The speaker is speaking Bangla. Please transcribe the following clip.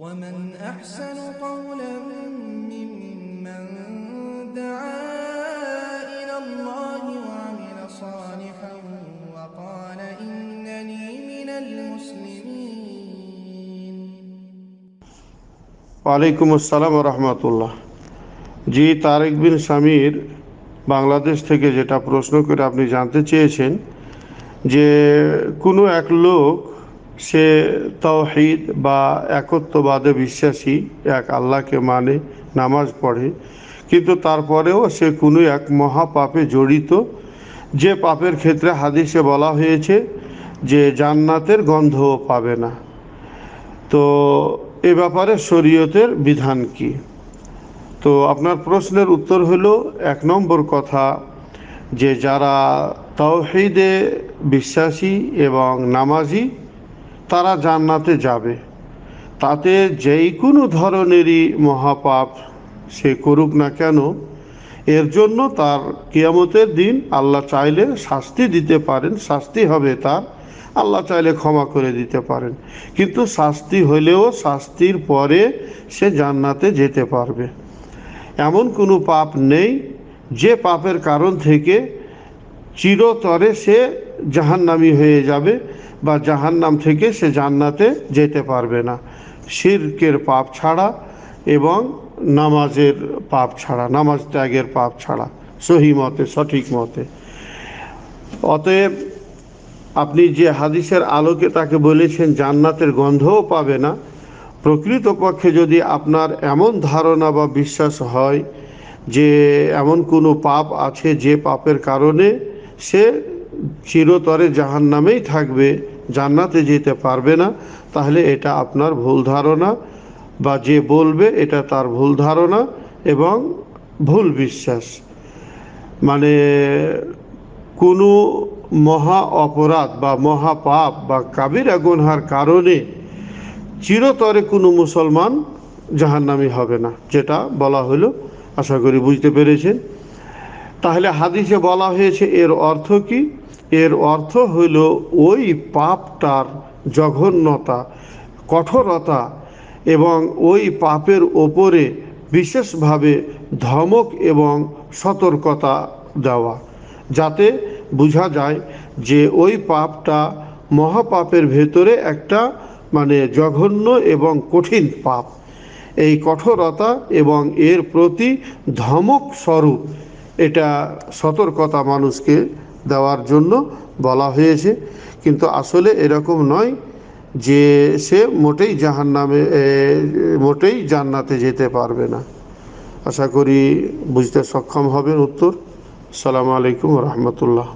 ومن أحسن قولا ممن دعا إلى الله وعمل صالحا وقال إنني من المسلمين ওয়ালাইকুম আসসালাম রহমতুল্লাহ জি তারেক বিন স্বামীর বাংলাদেশ থেকে যেটা প্রশ্ন করে আপনি জানতে চেয়েছেন যে কোনো এক লোক সে তাওহিদ বা একত্ববাদে বিশ্বাসী এক আল্লাহকে মানে নামাজ পড়ে কিন্তু তারপরেও সে কোনো এক মহাপাপে জড়িত যে পাপের ক্ষেত্রে হাদিসে বলা হয়েছে যে জান্নাতের গন্ধও পাবে না তো এ ব্যাপারে শরীয়তের বিধান কি তো আপনার প্রশ্নের উত্তর হলো এক নম্বর কথা যে যারা তাওহিদে বিশ্বাসী এবং নামাজি তারা জান্নাতে যাবে তাতে যেই কোনো ধরনেরই মহাপাপ সে করুক না কেন এর জন্য তার কিয়ামতের দিন আল্লাহ চাইলে শাস্তি দিতে পারেন শাস্তি হবে তার আল্লাহ চাইলে ক্ষমা করে দিতে পারেন কিন্তু শাস্তি হলেও শাস্তির পরে সে জান্নাতে যেতে পারবে এমন কোনো পাপ নেই যে পাপের কারণ থেকে চিরতরে সে জাহান্নামি হয়ে যাবে বা জাহান্নাম থেকে সে জান্নাতে যেতে পারবে না শিরকের পাপ ছাড়া এবং নামাজের পাপ ছাড়া নামাজ ত্যাগের পাপ ছাড়া সহি মতে সঠিক মতে অতএব আপনি যে হাদিসের আলোকে তাকে বলেছেন জান্নাতের গন্ধও পাবে না প্রকৃতপক্ষে যদি আপনার এমন ধারণা বা বিশ্বাস হয় যে এমন কোনো পাপ আছে যে পাপের কারণে সে চিরতরে জাহান নামেই থাকবে জান্নাতে যেতে পারবে না তাহলে এটা আপনার ভুল ধারণা বা যে বলবে এটা তার ভুল ধারণা এবং ভুল বিশ্বাস মানে কোনো মহা অপরাধ বা মহা পাপ বা কাবিরা গুনহার কারণে চিরতরে কোনো মুসলমান জাহান্নামি হবে না যেটা বলা হলো আশা করি বুঝতে পেরেছেন তাহলে হাদিসে বলা হয়েছে এর অর্থ কি এর অর্থ হইল ওই পাপটার জঘন্যতা কঠোরতা এবং ওই পাপের ওপরে বিশেষভাবে ধমক এবং সতর্কতা দেওয়া যাতে বোঝা যায় যে ওই পাপটা মহাপাপের ভেতরে একটা মানে জঘন্য এবং কঠিন পাপ এই কঠোরতা এবং এর প্রতি ধমক স্বরূপ এটা সতর্কতা মানুষকে দেওয়ার জন্য বলা হয়েছে কিন্তু আসলে এরকম নয় যে সে মোটেই জাহান নামে মোটেই জান্নাতে যেতে পারবে না আশা করি বুঝতে সক্ষম হবে উত্তর সালাম আলাইকুম রহমতুল্লাহ